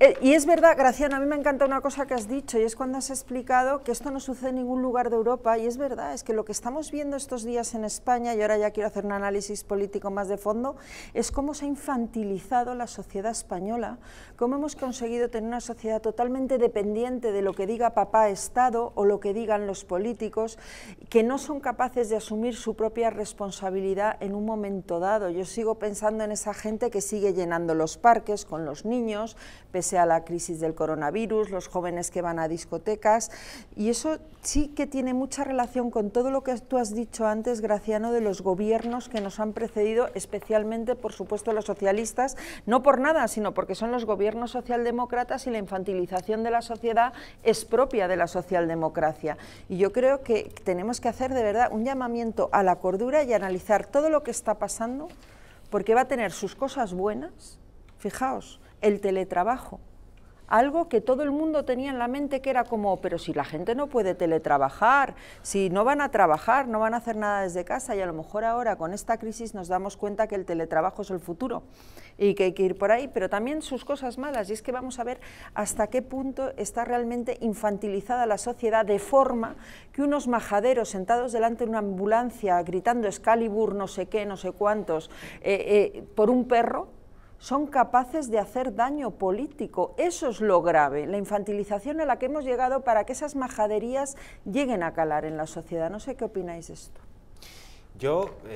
Eh, y es verdad, Graciana, a mí me encanta una cosa que has dicho y es cuando has explicado que esto no sucede en ningún lugar de Europa y es verdad, es que lo que estamos viendo estos días en España, y ahora ya quiero hacer un análisis político más de fondo, es cómo se ha infantilizado la sociedad española, cómo hemos conseguido tener una sociedad totalmente dependiente de lo que diga papá Estado o lo que digan los políticos, que no son capaces de asumir su propia responsabilidad en un momento dado. Yo sigo pensando en esa gente que sigue llenando los parques con los niños, pese a la crisis del coronavirus, los jóvenes que van a discotecas. Y eso sí que tiene mucha relación con todo lo que tú has dicho antes, Graciano, de los gobiernos que nos han precedido, especialmente, por supuesto, los socialistas, no por nada, sino porque son los gobiernos socialdemócratas y la infantilización de la sociedad es propia de la socialdemocracia. Y yo creo que tenemos que hacer de verdad un llamamiento a la cordura y analizar todo lo que está pasando, porque va a tener sus cosas buenas, fijaos, el teletrabajo. Algo que todo el mundo tenía en la mente que era como, pero si la gente no puede teletrabajar, si no van a trabajar, no van a hacer nada desde casa y a lo mejor ahora con esta crisis nos damos cuenta que el teletrabajo es el futuro y que hay que ir por ahí, pero también sus cosas malas y es que vamos a ver hasta qué punto está realmente infantilizada la sociedad de forma que unos majaderos sentados delante de una ambulancia gritando Excalibur, no sé qué, no sé cuántos, eh, eh, por un perro, son capaces de hacer daño político. Eso es lo grave, la infantilización a la que hemos llegado para que esas majaderías lleguen a calar en la sociedad. No sé qué opináis de esto. Yo, eh,